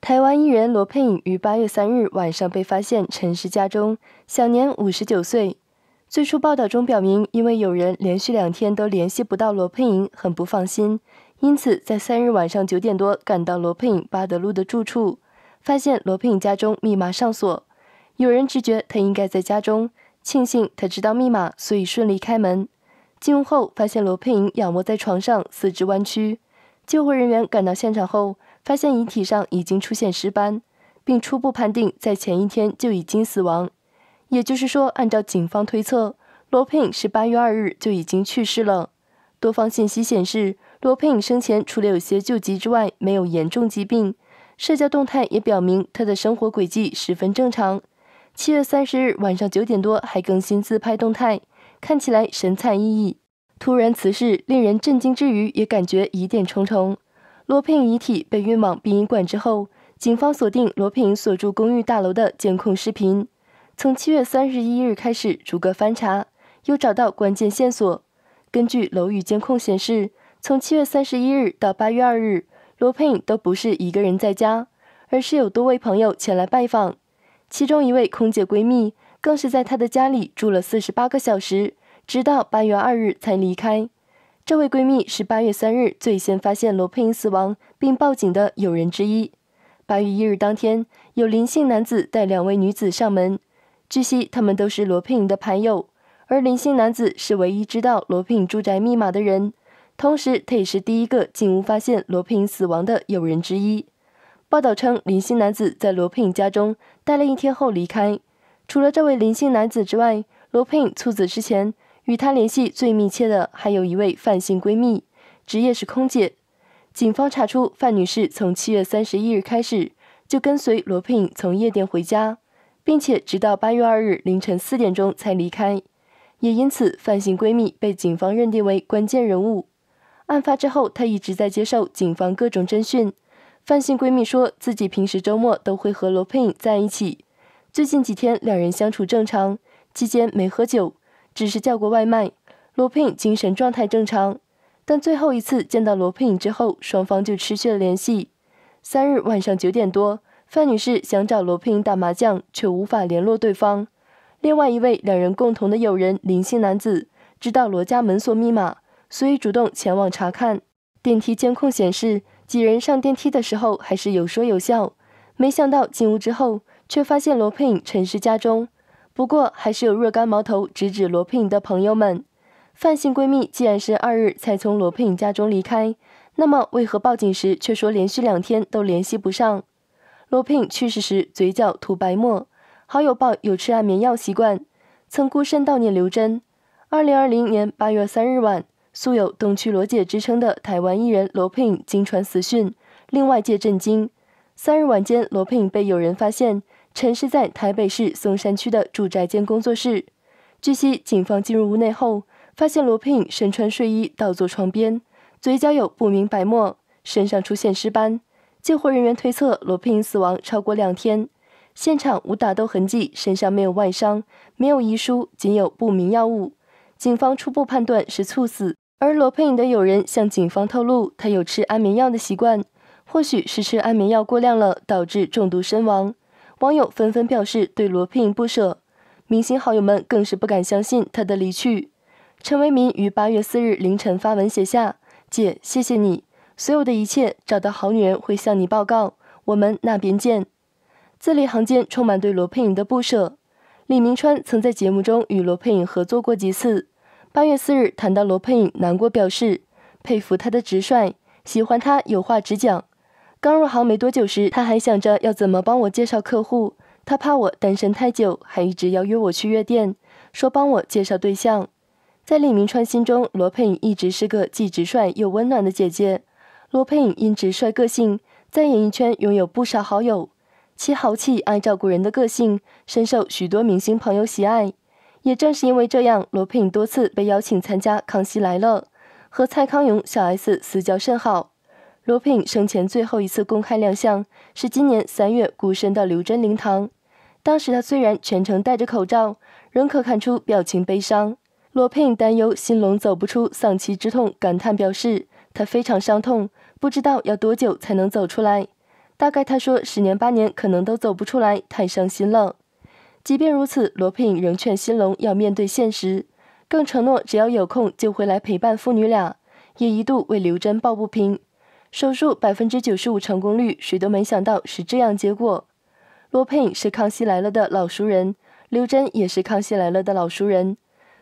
台湾艺人罗佩颖于八月三日晚上被发现沉尸家中，享年五十九岁。最初报道中表明，因为有人连续两天都联系不到罗佩颖，很不放心，因此在三日晚上九点多赶到罗佩颖巴德路的住处，发现罗佩颖家中密码上锁。有人直觉她应该在家中，庆幸他知道密码，所以顺利开门。进屋后发现罗佩颖仰卧在床上，四肢弯曲。救护人员赶到现场后。发现遗体上已经出现尸斑，并初步判定在前一天就已经死亡。也就是说，按照警方推测，罗聘是八月二日就已经去世了。多方信息显示，罗聘生前除了有些旧疾之外，没有严重疾病。社交动态也表明他的生活轨迹十分正常。七月三十日晚上九点多还更新自拍动态，看起来神采奕奕。突然，此事令人震惊之余，也感觉疑点重重。罗佩颖遗体被运往殡仪馆之后，警方锁定罗佩颖所住公寓大楼的监控视频，从七月三十一日开始逐个翻查，又找到关键线索。根据楼宇监控显示，从七月三十一日到八月二日，罗佩颖都不是一个人在家，而是有多位朋友前来拜访。其中一位空姐闺蜜更是在她的家里住了四十八个小时，直到八月二日才离开。这位闺蜜是八月三日最先发现罗佩英死亡并报警的友人之一。八月一日当天，有林姓男子带两位女子上门，据悉他们都是罗佩英的朋友，而林姓男子是唯一知道罗佩英住宅密码的人，同时他也是第一个进屋发现罗佩英死亡的友人之一。报道称，林姓男子在罗佩英家中待了一天后离开。除了这位林姓男子之外，罗佩英猝死之前。与她联系最密切的还有一位范姓闺蜜，职业是空姐。警方查出范女士从七月三十一日开始就跟随罗佩颖从夜店回家，并且直到八月二日凌晨四点钟才离开。也因此，范姓闺蜜被警方认定为关键人物。案发之后，她一直在接受警方各种侦讯。范姓闺蜜说自己平时周末都会和罗佩颖在一起，最近几天两人相处正常，期间没喝酒。只是叫过外卖，罗聘精神状态正常，但最后一次见到罗聘之后，双方就失去了联系。三日晚上九点多，范女士想找罗聘打麻将，却无法联络对方。另外一位两人共同的友人林姓男子知道罗家门锁密码，所以主动前往查看。电梯监控显示，几人上电梯的时候还是有说有笑，没想到进屋之后，却发现罗聘沉尸家中。不过，还是有若干矛头直指罗佩颖的朋友们。范姓闺蜜既然是二日才从罗佩颖家中离开，那么为何报警时却说连续两天都联系不上？罗佩颖去世时嘴角吐白沫，好友报有吃安眠药习惯，曾孤身悼念刘真。二零二零年八月三日晚，素有“东区罗姐”之称的台湾艺人罗佩颖经传死讯，令外界震惊。三日晚间，罗佩颖被友人发现。陈尸在台北市松山区的住宅间工作室。据悉，警方进入屋内后，发现罗佩颖身穿睡衣倒坐床边，嘴角有不明白沫，身上出现尸斑。救护人员推测，罗佩颖死亡超过两天。现场无打斗痕迹，身上没有外伤，没有遗书，仅有不明药物。警方初步判断是猝死。而罗佩颖的友人向警方透露，他有吃安眠药的习惯，或许是吃安眠药过量了，导致中毒身亡。网友纷纷表示对罗晋不舍，明星好友们更是不敢相信他的离去。陈为民于八月四日凌晨发文写下：“姐，谢谢你，所有的一切找到好女人会向你报告，我们那边见。”字里行间充满对罗晋的不舍。李明川曾在节目中与罗晋合作过几次，八月四日谈到罗晋难过，表示佩服他的直率，喜欢他有话直讲。刚入行没多久时，他还想着要怎么帮我介绍客户，他怕我单身太久，还一直要约我去夜店，说帮我介绍对象。在李明川心中，罗佩颖一直是个既直率又温暖的姐姐。罗佩颖因直率个性，在演艺圈拥有不少好友，其豪气爱照顾人的个性，深受许多明星朋友喜爱。也正是因为这样，罗佩颖多次被邀请参加《康熙来了》，和蔡康永、小 S 私交甚好。罗品生前最后一次公开亮相是今年三月，孤身到刘真灵堂。当时他虽然全程戴着口罩，仍可看出表情悲伤。罗品担忧新龙走不出丧妻之痛，感叹表示他非常伤痛，不知道要多久才能走出来。大概他说十年八年可能都走不出来，太伤心了。即便如此，罗品仍劝新龙要面对现实，更承诺只要有空就会来陪伴父女俩，也一度为刘真抱不平。手术百分之九十五成功率，谁都没想到是这样结果。罗佩是《康熙来了》的老熟人，刘真也是《康熙来了》的老熟人。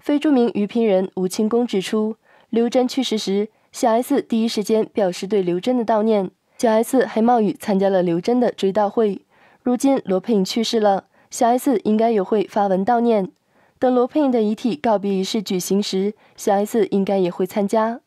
非著名娱评人吴清宫指出，刘真去世时，小 S 第一时间表示对刘真的悼念，小 S 还冒雨参加了刘真的追悼会。如今罗佩去世了，小 S 应该也会发文悼念。等罗佩的遗体告别仪式举行时，小 S 应该也会参加。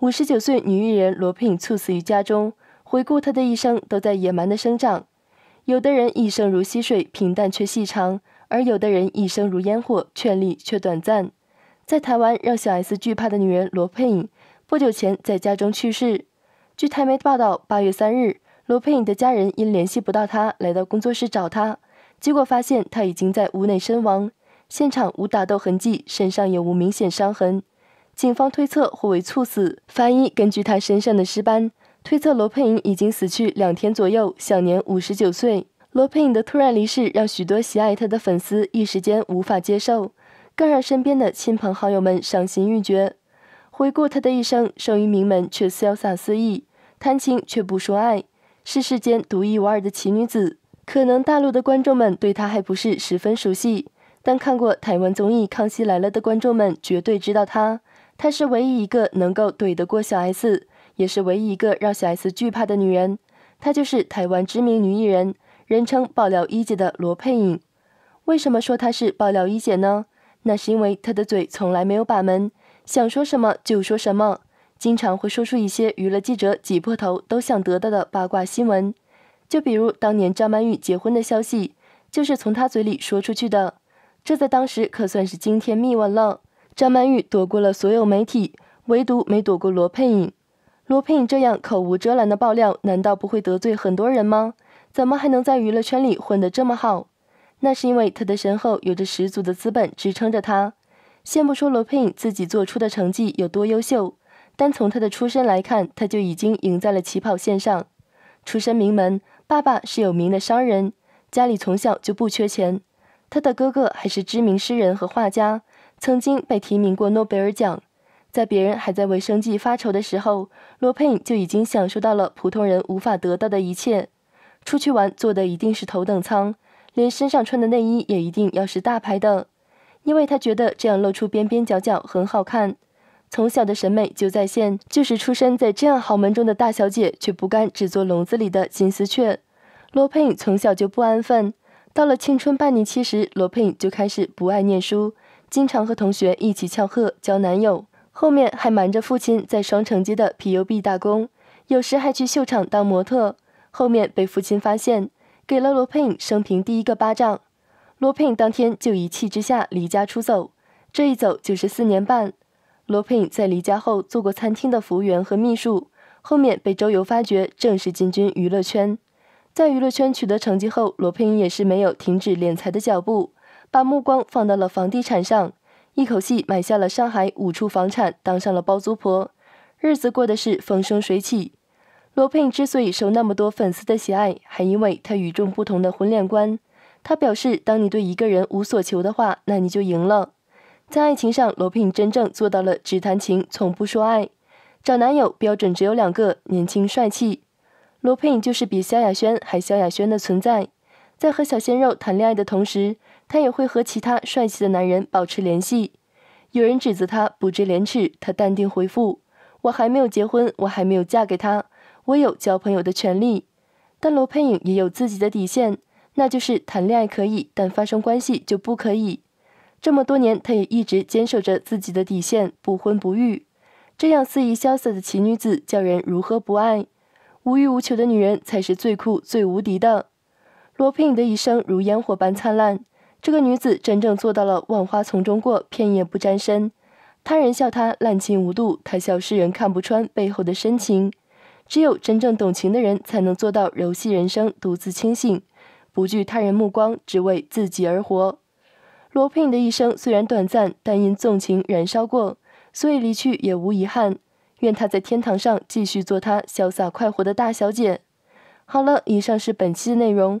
五十九岁女艺人罗佩颖猝死于家中。回顾她的一生，都在野蛮的生长。有的人一生如溪水，平淡却细长；而有的人一生如烟火，绚丽却短暂。在台湾，让小 S 惧怕的女人罗佩颖，不久前在家中去世。据台媒报道，八月三日，罗佩颖的家人因联系不到她，来到工作室找她，结果发现她已经在屋内身亡，现场无打斗痕迹，身上也无明显伤痕。警方推测或为猝死，法医根据他身上的尸斑推测罗佩颖已经死去两天左右，享年五十九岁。罗佩颖的突然离世让许多喜爱她的粉丝一时间无法接受，更让身边的亲朋好友们伤心欲绝。回顾她的一生，生于名门却潇洒肆意，谈情却不说爱，是世间独一无二的奇女子。可能大陆的观众们对她还不是十分熟悉，但看过台湾综艺《康熙来了》的观众们绝对知道她。她是唯一一个能够怼得过小 S，也是唯一一个让小 S 惧怕的女人。她就是台湾知名女艺人，人称“爆料一姐”的罗佩颖。为什么说她是“爆料一姐”呢？那是因为她的嘴从来没有把门，想说什么就说什么，经常会说出一些娱乐记者挤破头都想得到的八卦新闻。就比如当年张曼玉结婚的消息，就是从她嘴里说出去的，这在当时可算是惊天秘闻了。张曼玉躲过了所有媒体，唯独没躲过罗佩影。罗佩影这样口无遮拦的爆料，难道不会得罪很多人吗？怎么还能在娱乐圈里混得这么好？那是因为他的身后有着十足的资本支撑着他。先不说罗佩影自己做出的成绩有多优秀，单从他的出身来看，他就已经赢在了起跑线上。出身名门，爸爸是有名的商人，家里从小就不缺钱。他的哥哥还是知名诗人和画家。曾经被提名过诺贝尔奖，在别人还在为生计发愁的时候，罗佩就已经享受到了普通人无法得到的一切。出去玩坐的一定是头等舱，连身上穿的内衣也一定要是大牌的，因为她觉得这样露出边边角角很好看。从小的审美就在线，就是出身在这样豪门中的大小姐，却不甘只做笼子里的金丝雀。罗佩从小就不安分，到了青春叛逆期时，罗佩就开始不爱念书。经常和同学一起翘课交男友，后面还瞒着父亲在双城街的 P U B 打工，有时还去秀场当模特。后面被父亲发现，给了罗佩影生平第一个巴掌。罗佩影当天就一气之下离家出走，这一走就是四年半。罗佩影在离家后做过餐厅的服务员和秘书，后面被周游发掘，正式进军娱乐圈。在娱乐圈取得成绩后，罗佩影也是没有停止敛财的脚步。把目光放到了房地产上，一口气买下了上海五处房产，当上了包租婆，日子过得是风生水起。罗聘之所以受那么多粉丝的喜爱，还因为他与众不同的婚恋观。他表示，当你对一个人无所求的话，那你就赢了。在爱情上，罗聘真正做到了只谈情，从不说爱。找男友标准只有两个：年轻帅气。罗聘就是比萧亚轩还萧亚轩的存在。在和小鲜肉谈恋爱的同时，她也会和其他帅气的男人保持联系。有人指责她不知廉耻，她淡定回复：“我还没有结婚，我还没有嫁给他，我有交朋友的权利。”但罗佩影也有自己的底线，那就是谈恋爱可以，但发生关系就不可以。这么多年，她也一直坚守着自己的底线，不婚不育。这样肆意潇洒的奇女子，叫人如何不爱？无欲无求的女人才是最酷、最无敌的。罗佩影的一生如烟火般灿烂。这个女子真正做到了万花丛中过，片叶不沾身。他人笑她滥情无度，她笑世人看不穿背后的深情。只有真正懂情的人，才能做到柔细人生，独自清醒，不惧他人目光，只为自己而活。罗品的一生虽然短暂，但因纵情燃烧过，所以离去也无遗憾。愿她在天堂上继续做她潇洒快活的大小姐。好了，以上是本期的内容。